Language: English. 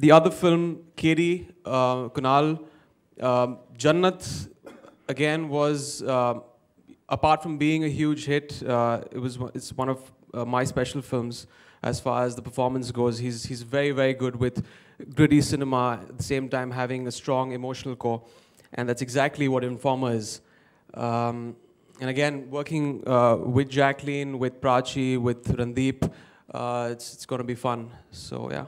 The other film, Keri, uh, Kunal, um, Jannat, again, was, uh, apart from being a huge hit, uh, it was, it's one of uh, my special films as far as the performance goes. He's, he's very, very good with gritty cinema, at the same time having a strong emotional core. And that's exactly what Informer is. Um, and again, working uh, with Jacqueline, with Prachi, with Randeep, uh, it's, it's going to be fun. So, yeah.